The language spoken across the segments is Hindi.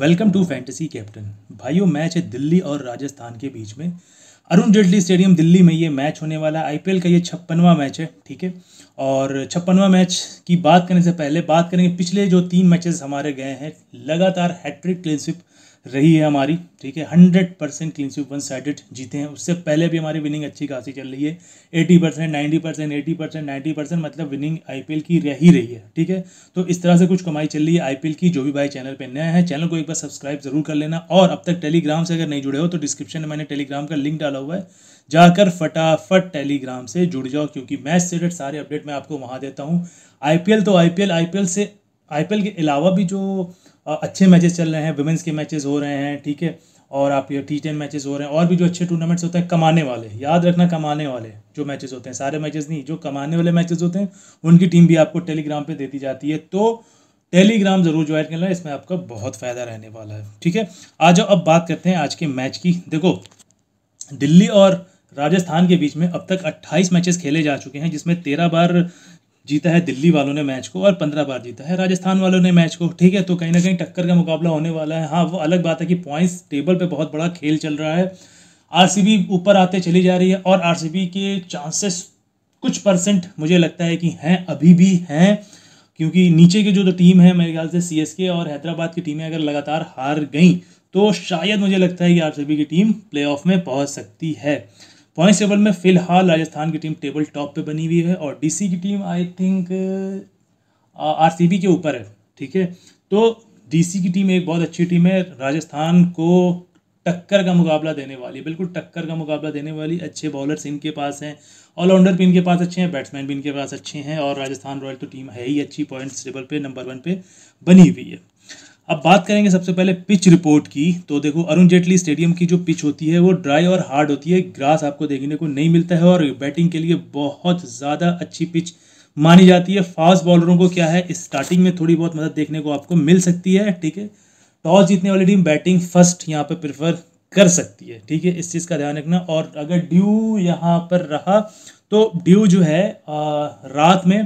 वेलकम टू फैंटेसी कैप्टन भाइयों मैच है दिल्ली और राजस्थान के बीच में अरुण जेटली स्टेडियम दिल्ली में ये मैच होने वाला है आईपीएल का ये छप्पनवा मैच है ठीक है और छप्पनवा मैच की बात करने से पहले बात करेंगे पिछले जो तीन मैचेस हमारे गए हैं लगातार हैट्रिक है, रही है हमारी ठीक है hundred percent clean sweep one sided जीते हैं उससे पहले भी हमारी विनिंग अच्छी खासी चल रही है eighty percent ninety percent eighty percent ninety percent मतलब विनिंग आईपीएल की रह ही रही है ठीक है तो इस तरह से कुछ कमाई चल रही है आईपीएल की जो भी भाई चैनल पर नया है चैनल को एक बार सब्सक्राइब जरूर कर लेना और अब तक टेलीग्राम से अगर नहीं जुड़े हो तो डिस्क्रिप्शन में मैंने टेलीग्राम का लिंक डाला हुआ है जाकर फटाफट टेलीग्राम से जुड़ जाओ क्योंकि मैच से सारे अपडेट मैं आपको वहाँ देता हूँ आई तो आई पी से आईपीएल के अलावा भी जो अच्छे मैचेस चल रहे हैं वुमेंस के मैचेस हो रहे हैं ठीक है और आप ये टी टेन मैचेज़ हो रहे हैं और भी जो अच्छे टूर्नामेंट्स होते हैं कमाने वाले याद रखना कमाने वाले जो मैचेस होते हैं सारे मैचेस नहीं जो कमाने वाले मैचेस होते हैं उनकी टीम भी आपको टेलीग्राम पे देती जाती है तो टेलीग्राम ज़रूर ज्वाइन करना इसमें आपका बहुत फ़ायदा रहने वाला है ठीक है आ जाओ अब बात करते हैं आज के मैच की देखो दिल्ली और राजस्थान के बीच में अब तक 28 मैचेस खेले जा चुके हैं जिसमें 13 बार जीता है दिल्ली वालों ने मैच को और पंद्रह बार जीता है राजस्थान वालों ने मैच को ठीक है तो कहीं ना कहीं टक्कर का मुकाबला होने वाला है हाँ वो अलग बात है कि पॉइंट्स टेबल पर बहुत बड़ा खेल चल रहा है आर ऊपर आते चली जा रही है और आर के चांसेस कुछ परसेंट मुझे लगता है कि हैं अभी भी हैं क्योंकि नीचे के जो तो टीम है मेरे ख्याल से के और हैदराबाद की टीमें अगर लगातार हार गई तो शायद मुझे लगता है कि बी की टीम प्लेऑफ में पहुंच सकती है पॉइंट्स टेबल में फिलहाल राजस्थान की टीम टेबल टॉप पे बनी हुई है और डीसी की टीम आई थिंक आरसीबी के ऊपर है ठीक है तो डीसी की टीम एक बहुत अच्छी टीम है राजस्थान को टक्कर का मुकाबला देने वाली बिल्कुल टक्कर का मुकाबला देने वाली अच्छे बॉलर्स इनके पास हैं ऑलराउंडर भी इनके पास अच्छे हैं बैट्समैन भी इनके पास अच्छे हैं और राजस्थान रॉयल तो टीम है ही अच्छी पॉइंट्स टेबल पे नंबर वन पे बनी हुई है अब बात करेंगे सबसे पहले पिच रिपोर्ट की तो देखो अरुण जेटली स्टेडियम की जो पिच होती है वो ड्राई और हार्ड होती है ग्रास आपको देखने को नहीं मिलता है और बैटिंग के लिए बहुत ज़्यादा अच्छी पिच मानी जाती है फास्ट बॉलरों को क्या है स्टार्टिंग में थोड़ी बहुत मदद देखने को आपको मिल सकती है ठीक है टॉस जीतने वाली टीम बैटिंग फर्स्ट यहाँ पर प्रेफर कर सकती है ठीक है इस चीज़ का ध्यान रखना और अगर ड्यू यहाँ पर रहा तो ड्यू जो है रात में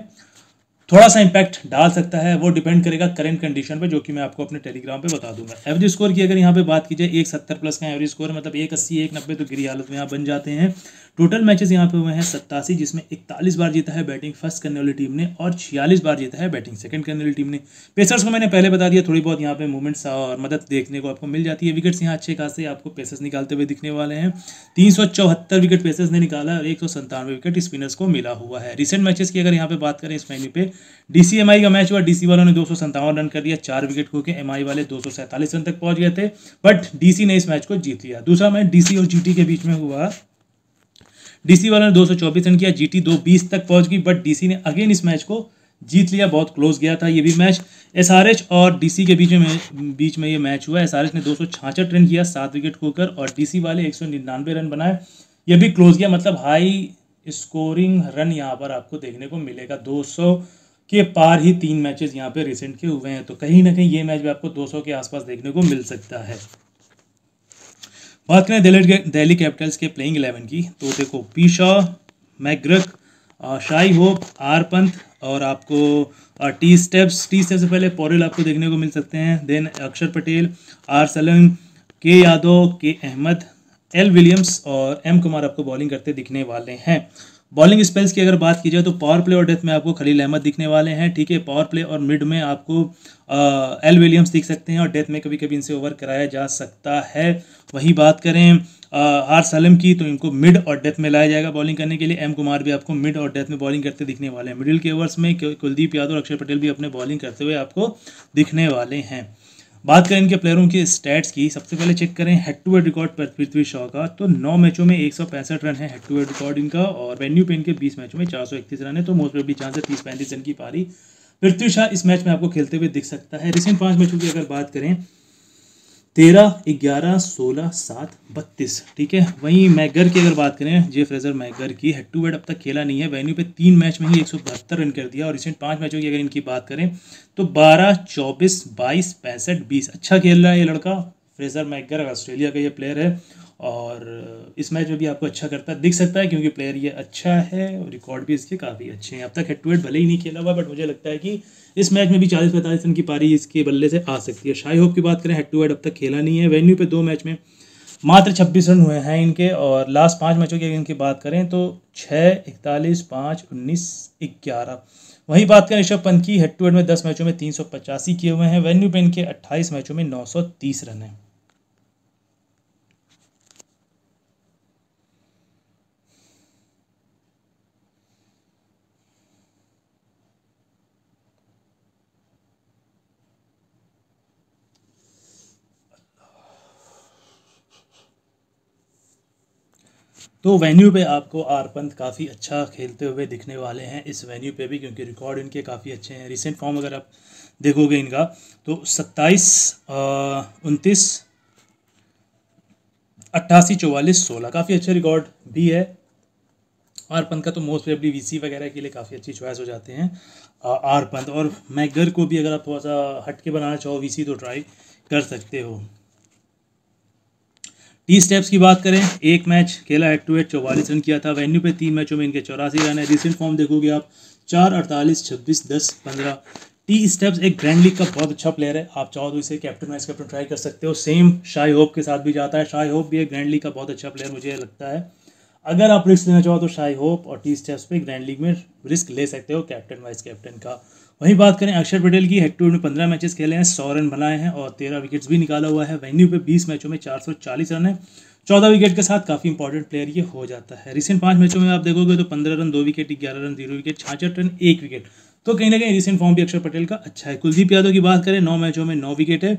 थोड़ा सा इंपैक्ट डाल सकता है वो डिपेंड करेगा करंट कंडीशन पे जो कि मैं आपको अपने टेलीग्राम पे बता दूंगा एवरेज स्कोर की अगर यहाँ पे बात की जाए एक सत्तर प्लस का एवरेज स्कोर मतलब एक अस्सी एक नब्बे तो गिरी हालत में यहाँ बन जाते हैं टोटल मैचेस यहाँ पे हुए हैं सत्तासी जिसमें इकतालीस बार जीता है बैटिंग फर्स्ट करने वाली टीम ने और छियालीस बार जीता है बैटिंग सेकंड करने वाली टीम ने पेसर्स को मैंने पहले बता दिया थोड़ी बहुत यहाँ पे मूवमेंट्स और मदद देखने को आपको मिल जाती है विकेट्स यहाँ अच्छे खासे आपको पेसर्स निकालते हुए दिखने वाले हैं तीन विकेट पेसर्स ने निकाला और एक विकेट स्पिनर्स को मिला हुआ है रिसेंट मैचेस की अगर यहाँ पे बात करें इस महीने पे डी का मैच हुआ डीसी वालों ने दो रन कर दिया चार विकेट खो के एम वाले दो रन तक पहुंच गए थे बट डीसी ने इस मैच को जीत लिया दूसरा मैच डीसी और जी के बीच में हुआ डीसी वाला ने दो रन किया जीटी 220 तक पहुंच गई बट डीसी ने अगेन इस मैच को जीत लिया बहुत क्लोज गया था ये भी मैच एसआरएच और डीसी के बीच में बीच में ये मैच हुआ एसआरएच ने दो रन किया सात विकेट खोकर और डीसी वाले एक रन बनाए ये भी क्लोज गया मतलब हाई स्कोरिंग रन यहाँ पर आपको देखने को मिलेगा सौ के पार ही तीन मैचेस यहाँ पे रिसेंट के हुए हैं तो कहीं ना कहीं ये मैच भी आपको 200 के आसपास देखने को मिल सकता है बात करें दिल्ली दिल्ली कैपिटल्स के प्लेइंग एलेवन की तो देखो P McGurk Shai Hope R Pant और आपको टी स्टेप्स टी स्टेप से पहले पौरल आपको देखने को मिल सकते हैं देन अक्षर पटेल आर सलम K Yadav K Ahmed L Williams और एम कुमार आपको बॉलिंग करते दिखने वाले हैं बॉलिंग स्पेल्स की अगर बात की जाए तो पावर प्ले और डेथ में आपको खलील अहमद दिखने वाले हैं ठीक है पावर प्ले और मिड में आपको एल विलियम्स दिख सकते हैं और डेथ में कभी कभी इनसे ओवर कराया जा सकता है वही बात करें आर सलम की तो इनको मिड और डेथ में लाया जाएगा बॉलिंग करने के लिए एम कुमार भी आपको मिड और डेथ में बॉलिंग करते दिखने वाले हैं मिडिल के ओवर्स में कुलदीप यादव और पटेल भी अपने बॉलिंग करते हुए आपको दिखने वाले हैं बात करें इनके प्लेयरों की स्टैट्स की सबसे पहले चेक करें head to head record Prithvi Shaw का तो नौ मैचों में एक सौ पैंसठ रन है हेड टू हेड रिकॉर्ड इनका और वेन्यू पे इनके बीस मैचों में चार सौ इकतीस रन है तो मोस्ट ऑफ चांस है तीस पैंतीस रन की पारी पृथ्वी शाह इस मैच में आपको खेलते हुए दिख सकता है रिसेंट पाँच मैचों की अगर बात करें तेरह ग्यारह सोलह सात बत्तीस ठीक है वहीं मैगर की अगर बात करें जे फ्रेजर मैगर की हेड टू हेड अब तक खेला नहीं है वेन्यू पे तीन मैच में ही एक सौ बहत्तर रन कर दिया और रिसेंट पांच मैचों की अगर इनकी बात करें तो बारह चौबीस बाईस पैंसठ बीस अच्छा खेल रहा है ये लड़का फ्रेजर मैगर ऑस्ट्रेलिया का ये प्लेयर है और इस मैच में भी आपको अच्छा करता दिख सकता है क्योंकि प्लेयर ये अच्छा है और रिकॉर्ड भी इसके काफ़ी अच्छे हैं अब तक हेड टू हेड भले ही नहीं खेला हुआ बट मुझे लगता है कि इस मैच में भी चालीस पैंतालीस रन की पारी इसके बल्ले से आ सकती है शाही होप की बात करें हेड टू हेड अब तक खेला नहीं है वेन्यू पर दो मैच में मात्र छब्बीस रन हुए हैं इनके और लास्ट पाँच मैचों की अगर इनकी बात करें तो छः इकतालीस पाँच उन्नीस ग्यारह वहीं बात करें ऋषभ पंत की हेड टू हेड में दस मैचों में तीन सौ पचासी किए हुए हैं वेन्यू पे इनके अट्ठाईस मैचों में नौ सौ तीस रन हैं तो वेन्यू पे आपको आर पंथ काफ़ी अच्छा खेलते हुए दिखने वाले हैं इस वेन्यू पे भी क्योंकि रिकॉर्ड इनके काफ़ी अच्छे हैं रिसेंट फॉर्म अगर आप देखोगे इनका तो सत्ताईस उनतीस अट्ठासी चौवालीस सोलह काफ़ी अच्छा रिकॉर्ड भी है आर पंथ का तो मोस्ट प्रेबली सी वगैरह के लिए काफ़ी अच्छी चॉइस हो जाते हैं आर पंथ और मैगर को भी अगर आप थोड़ा सा हट के बनाना चाहो सी तो ट्राई कर सकते हो टी स्टेप्स की बात करें एक मैच खेला एट टू एट चौवालीस रन किया था वेन्यू पे तीन मैचों में इनके चौरासी रन है रिसेंट फॉर्म देखोगे आप चार अड़तालीस छब्बीस दस पंद्रह टी स्टेप्स एक ग्रैंड लीग का बहुत अच्छा प्लेयर है आप चाहो तो इसे कैप्टन वाइस कैप्टन ट्राई कर सकते हो सेम शाही होप के साथ भी जाता है शाही होप भी एक ग्रैंड लीग का बहुत अच्छा प्लेयर मुझे लगता है अगर आप रिस्क लेना चाहो तो शाही होप और टी स्टेप्स पर ग्रैंड लीग में रिस्क ले सकते हो कैप्टन वाइस कैप्टन का वहीं बात करें अक्षर पटेल की हेड टू में पंद्रह मैचेस खेले हैं सौ रन बनाए हैं और तेरह विकेट्स भी निकाला हुआ है वेन्यू पे बीस मैचों में चार सौ चालीस रन है चौदह विकेट के साथ काफ़ी इंपॉर्टेंट प्लेयर ये हो जाता है रिसेंट पांच मैचों में आप देखोगे तो पंद्रह रन दो विकेट ग्यारह रन जीरो विकेट छाछठ रन एक विकेट तो कहीं ना कहीं रिसेंट फॉर्म भी अक्षर पटेल का अच्छा है कुलदीप यादव की बात करें नौ मैचों में नौ विकेट है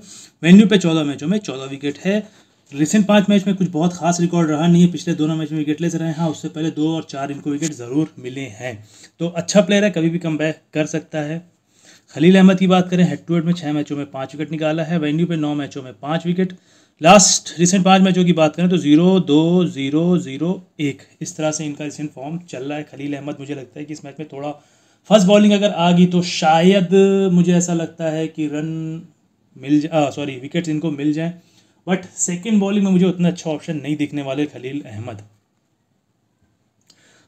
वेन्यू पे चौदह मैचों में चौदह विकेट है रिसेंट पांच मैच में कुछ बहुत खास रिकॉर्ड रहा नहीं है पिछले दोनों मैच में विकेट ले रहे हैं हाँ, उससे पहले दो और चार इनको विकेट ज़रूर मिले हैं तो अच्छा प्लेयर है कभी भी कम कर सकता है खलील अहमद की बात करें हेड टू हेड में छः मैचों में पाँच विकेट निकाला है वेन्यू पे नौ मैचों में पाँच विकेट लास्ट रिसेंट पाँच मैचों की बात करें तो जीरो दो जीरो जीरो एक इस तरह से इनका रिसेंट फॉर्म चल रहा है खलील अहमद मुझे लगता है कि इस मैच में थोड़ा फर्स्ट बॉलिंग अगर आ गई तो शायद मुझे ऐसा लगता है कि रन मिल जा सॉरी विकेट्स इनको मिल जाएँ बट सेकेंड बॉलिंग में मुझे उतना अच्छा ऑप्शन नहीं दिखने वाले खलील अहमद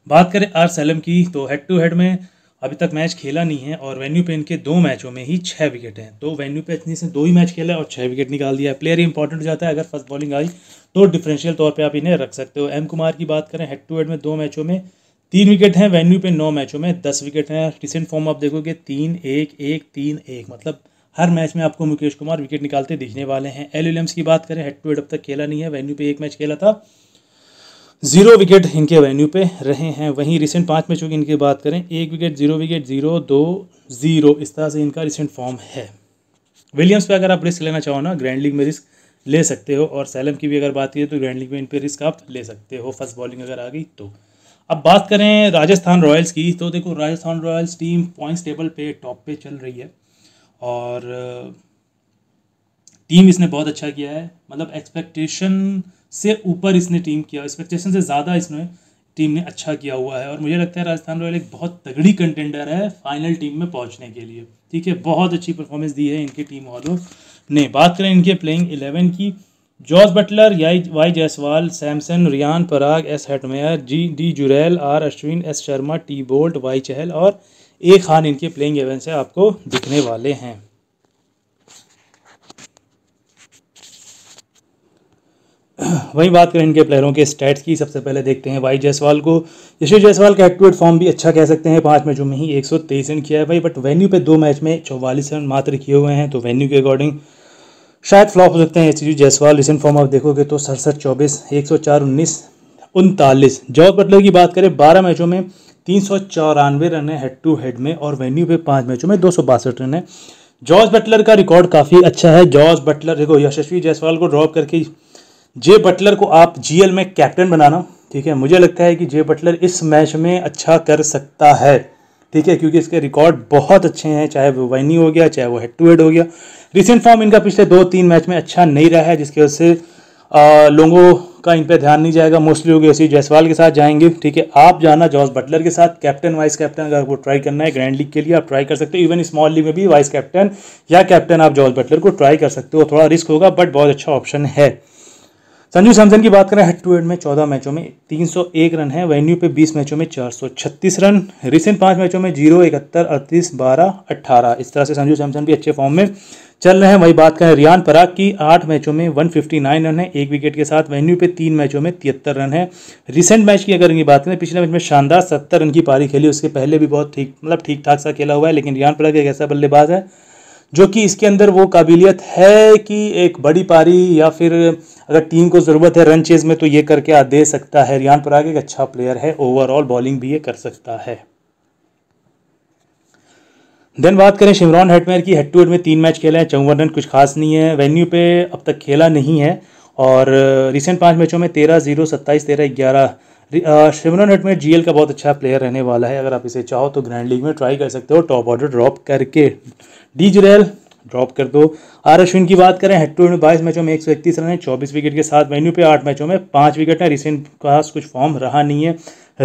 बात करें आर सैलम की तो हेड टू हेड में अभी तक मैच खेला नहीं है और वेन्यू पे इनके दो मैचों में ही छः विकेट हैं तो वेन्यू पे इतनी से दो ही मैच खेला और छः विकेट निकाल दिया प्लेयर ही इंपॉर्टेंट हो जाता है अगर फर्स्ट बॉलिंग आई तो डिफरेंशियल तौर पे आप इन्हें रख सकते हो एम कुमार की बात करें हेड टू हेड में दो मैचों में तीन विकेट हैं वेन्यू पे नौ मैचों में दस विकेट हैं रिसेंट फॉर्म आप देखोगे तीन एक एक तीन एक मतलब हर मैच में आपको मुकेश कुमार विकेट निकालते दिखने वाले हैं एल विलियम्स की बात करें हेड टू हेड अब तक खेला नहीं है वेन्यू पे एक मैच खेला था जीरो विकेट इनके वेन्यू पे रहे हैं वहीं रिसेंट पांच मैचों की इनकी बात करें एक विकेट जीरो विकेट जीरो दो जीरो इस तरह से इनका रिसेंट फॉर्म है विलियम्स पे अगर आप रिस्क लेना चाहो ना ग्रैंड लीग में रिस्क ले सकते हो और सैलम की भी अगर बात की तो ग्रैंड लीग में इन पर रिस्क आप ले सकते हो फर्स्ट बॉलिंग अगर आ गई तो अब बात करें राजस्थान रॉयल्स की तो देखो Rajasthan Royals team points table पे टॉप पे चल रही है और टीम इसने बहुत अच्छा किया है मतलब एक्सपेक्टेशन से ऊपर इसने टीम किया एक्सपेक्टेशन से ज़्यादा इसने टीम ने अच्छा किया हुआ है और मुझे लगता है राजस्थान रॉयल एक बहुत तगड़ी कंटेंडर है फाइनल टीम में पहुंचने के लिए ठीक है बहुत अच्छी परफॉर्मेंस दी है इनकी टीम वालों ने बात करें इनके प्लेइंग इलेवन की जॉर्ज बटलर याई Y Jaiswal Samson Riyan Parag S Hetmyer जी D Jurel R Ashwin S Sharma T Boult Y Chahal और ए खान इनके प्लेइंग एवं से आपको दिखने वाले हैं वहीं बात करें इनके प्लेयरों के स्टैट्स की सबसे पहले देखते हैं वाई जयसवाल को यशु जयसवाल का एक्टिवेट फॉर्म भी अच्छा कह सकते हैं पांच मैचों में ही तेईस रन किया है भाई बट वेन्यू पे दो मैच में चौवालीस रन मात्र किए हुए हैं तो वेन्यू के अकॉर्डिंग शायद फ्लॉप हो सकते हैं यशु जयसवाल रिसेंट फॉर्म आप देखोगे तो सड़सठ चौबीस एक सौ चार उन्नीस उनतालीस जॉब बटलर की बात करें बारह मैचों में तीन सौ चौरानवे रन है हेड टू हेड में और वेन्यू पे पाँच मैचों में दो सौ बासठ रन है जॉर्ज बटलर का रिकॉर्ड काफ़ी अच्छा है जॉर्ज बटलर देखो यशस्वी जायसवाल को ड्रॉप करके जे बटलर को आप जीएल में कैप्टन बनाना ठीक है मुझे लगता है कि जे बटलर इस मैच में अच्छा कर सकता है ठीक है क्योंकि इसके रिकॉर्ड बहुत अच्छे हैं चाहे वो वैनी हो गया चाहे वो हेड टू हेड हो गया रिसेंट फॉर्म इनका पिछले दो तीन मैच में अच्छा नहीं रहा है जिसकी वजह से लोगों का इन पर ध्यान नहीं जाएगा मोस्टली होगी ऐसे जयसवाल के साथ जाएंगे ठीक है आप जाना जॉस बटलर के साथ कैप्टन वाइस कैप्टन अगर आपको ट्राई करना है ग्रैंड लीग के लिए आप ट्राई कर सकते हो इवन स्मॉल लीग में भी वाइस कैप्टन या कैप्टन आप जॉस बटलर को ट्राई कर सकते हो थोड़ा रिस्क होगा बट बहुत अच्छा ऑप्शन है संजू सैमसन की बात करें हेड टू हेड में चौदह मैचों में 301 रन है वेन्यू पे 20 मैचों में 436 रन रिसेंट पांच मैचों में जीरो इकहत्तर अड़तीस बारह अट्ठारह इस तरह से संजू सैमसन भी अच्छे फॉर्म में चल रहे हैं वही बात करें रियान पराग की आठ मैचों में वन फिफ्टी नाइन रन है एक विकेट के साथ वेन्यू पे तीन मैचों में तिहत्तर रन है रिसेंट मैच की अगर इनकी बात करें पिछले मैच में शानदार सत्तर रन की पारी खेली उसके पहले भी बहुत ठीक मतलब ठीक ठाक सा खेला हुआ है लेकिन रियान पराग एक ऐसा बल्लेबाज है जो कि इसके अंदर वो काबिलियत है कि एक बड़ी पारी या फिर अगर टीम को ज़रूरत है रन चेज में तो ये करके आ दे सकता है रियान पराग एक अच्छा प्लेयर है ओवरऑल बॉलिंग भी ये कर सकता है देन बात करें शिमरॉन हेटमेयर की हेड टू हेड में तीन मैच खेले हैं चौवन रन कुछ खास नहीं है वेन्यू पे अब तक खेला नहीं है और रिसेंट पाँच मैचों में तेरह जीरो सत्ताईस तेरह ग्यारह शिमरॉन हेटमेर जी का बहुत अच्छा प्लेयर रहने वाला है अगर आप इसे चाहो तो ग्रैंड लीग में ट्राई कर सकते हो टॉप ऑर्डर ड्रॉप करके डी जुरैल ड्रॉप कर दो आर अश्विन की बात करें हेड टू हेड में बाईस मैचों में एक सौ इकतीस रन है चौबीस विकेट के साथ वेन्यू पे आठ मैचों में पाँच विकेट है रिसेंट पास कुछ फॉर्म रहा नहीं है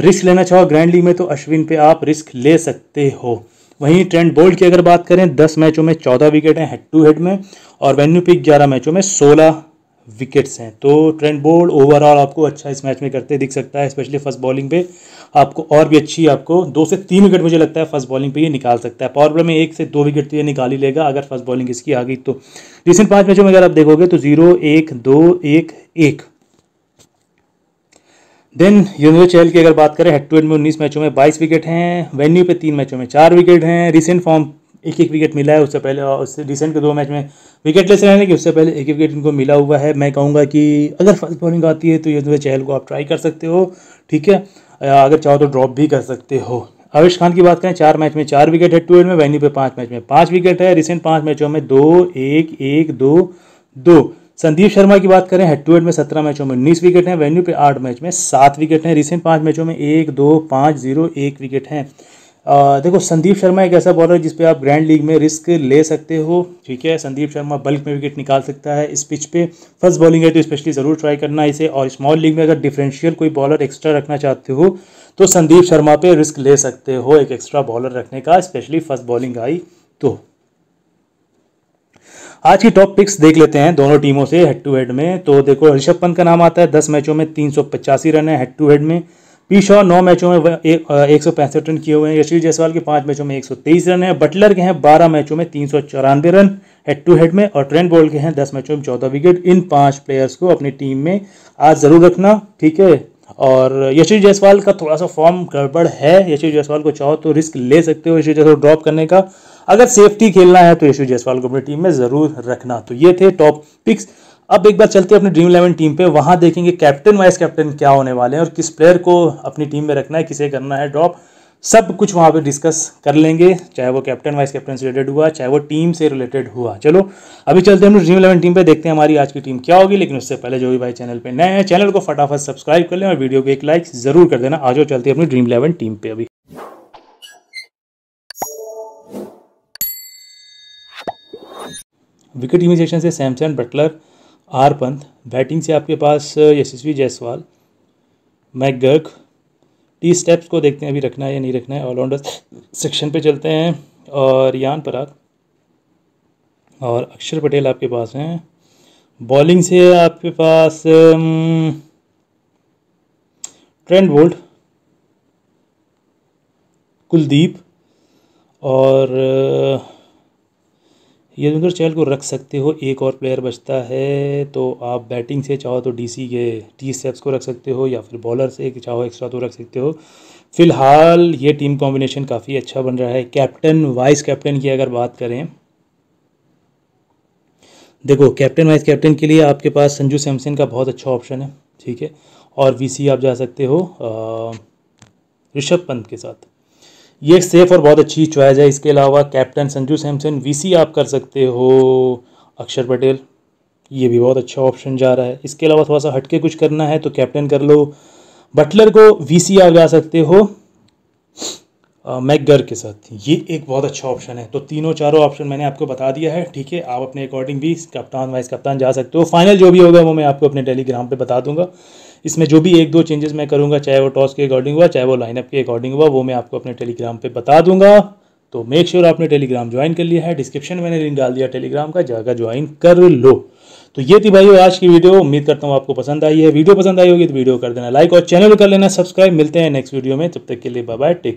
रिस्क लेना चाहो ग्रैंड लीग में तो अश्विन पे आप रिस्क ले सकते हो वहीं ट्रेंड बोल्ट की अगर बात करें दस मैचों में चौदह विकेट हैं हेड टू हेड में और वेन्यू पिक ग्यारह मैचों में सोलह विकेट्स हैं तो ट्रेंड बोल्ड ओवरऑल आपको अच्छा इस मैच में करते दिख सकता है स्पेशली फर्स्ट बॉलिंग पे आपको और भी अच्छी आपको दो से तीन विकेट मुझे लगता है फर्स्ट बॉलिंग पे ये निकाल सकता है पावर प्ले में एक से दो विकेट तो ये निकाल ही लेगा अगर फर्स्ट बॉलिंग इसकी आ गई तो रिसेंट पाँच मैचों में अगर आप देखोगे तो जीरो एक दो एक एक देन यूनिवर्स चहल की अगर बात करें हेड टू हेड में उन्नीस मैचों में बाईस विकेट हैं वेन्यू पे तीन मैचों में चार विकेट हैं रिसेंट फॉर्म एक एक विकेट मिला है उससे पहले उससे रिसेंट के दो मैच में विकेट लेस रहने की उससे पहले एक एक विकेट इनको मिला हुआ है मैं कहूँगा कि अगर फर्स्ट बॉलिंग आती है तो यूजवेज चहल को आप ट्राई कर सकते हो ठीक है अगर चाहो तो ड्रॉप भी कर सकते हो आवेश खान की बात करें चार मैच में चार विकेट है टू में वैन्यू पे पाँच मैच में पाँच विकेट है रिसेंट पाँच मैचों में दो एक एक दो दो संदीप शर्मा की बात करें हेड टू हेड में सत्रह मैचों में उन्नीस विकेट हैं वेन्यू पे आठ मैच में सात विकेट हैं रिसेंट पाँच मैचों में एक दो पाँच जीरो एक विकेट हैं देखो संदीप शर्मा एक ऐसा बॉलर है जिसपे आप ग्रैंड लीग में रिस्क ले सकते हो ठीक है संदीप शर्मा बल्क में विकेट निकाल सकता है इस पिच पे फर्स्ट बॉलिंग है तो स्पेशली ज़रूर ट्राई करना इसे और स्मॉल लीग में अगर डिफरेंशियल कोई बॉलर एक्स्ट्रा रखना चाहते हो तो संदीप शर्मा पे रिस्क ले सकते हो एक एक्स्ट्रा बॉलर रखने का स्पेशली फर्स्ट बॉलिंग आई तो आज की टॉप पिक्स देख लेते हैं दोनों टीमों से हेड टू हेड में तो देखो ऋषभ पंत का नाम आता है दस मैचों में तीन रन है हेड टू हेड में पी शॉ नौ मैचों में एक, सौ पैंसठ रन किए हुए हैं यशवी जायसवाल के पाँच मैचों में एक सौ तेईस रन है बटलर के हैं बारह मैचों में तीन सौ चौरानवे रन हेड टू हेड में और ट्रेंड बॉल के हैं दस मैचों में चौदह विकेट इन पांच प्लेयर्स को अपनी टीम में आज ज़रूर रखना ठीक है और यशस्वी जायसवाल का थोड़ा सा फॉर्म गड़बड़ है यशस्वी जायसवाल को चाहो तो रिस्क ले सकते हो यशस्वी जायसवाल ड्रॉप करने का अगर सेफ्टी खेलना है तो यशस्वी जायसवाल को अपनी टीम में ज़रूर रखना तो ये थे टॉप पिक्स अब एक बार चलते हैं अपने ड्रीम इलेवन टीम पे वहाँ देखेंगे कैप्टन वाइस कैप्टन क्या होने वाले हैं और किस प्लेयर को अपनी टीम में रखना है किसे करना है ड्रॉप सब कुछ वहाँ पे डिस्कस कर लेंगे चाहे वो कैप्टन वाइस कैप्टन से रिलेटेड हुआ चाहे वो टीम से रिलेटेड हुआ चलो अभी चलते हैं हम ड्रीम इलेवन टीम पे देखते हैं हमारी आज की टीम क्या होगी लेकिन उससे पहले जो भी भाई चैनल पे नए हैं चैनल को फटाफट सब्सक्राइब कर लें और वीडियो को एक लाइक जरूर कर देना आज चलते हैं अपनी ड्रीम इलेवन टीम पे अभी विकेट इमिजेशन से Samson Buttler R Pant batting से आपके पास Yashasvi Jaiswal McGurk T Stubbs को देखते हैं अभी रखना है या नहीं रखना है ऑलराउंडर सेक्शन पे चलते हैं और यान पराग और अक्षर पटेल आपके पास हैं बॉलिंग से आपके पास ट्रेंड बोल्ट कुलदीप और यजुवेंद्र चहल को रख सकते हो एक और प्लेयर बचता है तो आप बैटिंग से चाहो तो डीसी के टी स्टेप्स को रख सकते हो या फिर बॉलर से चाहो एक्स्ट्रा तो रख सकते हो फिलहाल ये टीम कॉम्बिनेशन काफ़ी अच्छा बन रहा है कैप्टन वाइस कैप्टन की अगर बात करें देखो कैप्टन वाइस कैप्टन के लिए आपके पास संजू सैमसन का बहुत अच्छा ऑप्शन है ठीक है और वी आप जा सकते हो ऋषभ पंत के साथ ये सेफ़ और बहुत अच्छी चॉइस है इसके अलावा कैप्टन संजू सैमसन वीसी आप कर सकते हो अक्षर पटेल ये भी बहुत अच्छा ऑप्शन जा रहा है इसके अलावा थोड़ा सा हटके कुछ करना है तो कैप्टन कर लो बटलर को वीसी आप जा सकते हो मैगर के साथ ये एक बहुत अच्छा ऑप्शन है तो तीनों चारों ऑप्शन मैंने आपको बता दिया है ठीक है आप अपने अकॉर्डिंग भी कप्तान वाइस कप्तान जा सकते हो फाइनल जो भी होगा वो मैं आपको अपने टेलीग्राम पे बता दूंगा इसमें जो भी एक दो चेंजेस मैं करूँगा चाहे वो टॉस के अकॉर्डिंग हुआ चाहे वो लाइनअप के अकॉर्डिंग हुआ वो मैं आपको अपने टेलीग्राम पर बता दूंगा तो मेक श्योर sure आपने टेलीग्राम ज्वाइन कर लिया है डिस्क्रिप्शन में मैंने लिंक डाल दिया टेलीग्राम का जाकर ज्वाइन कर लो तो ये थी भाई आज की वीडियो उम्मीद करता हूँ आपको पसंद आई है वीडियो पसंद आई होगी तो वीडियो कर देना लाइक और चैनल कर लेना सब्सक्राइब मिलते हैं नेक्स्ट वीडियो में तब तक के लिए बाय बाय टेक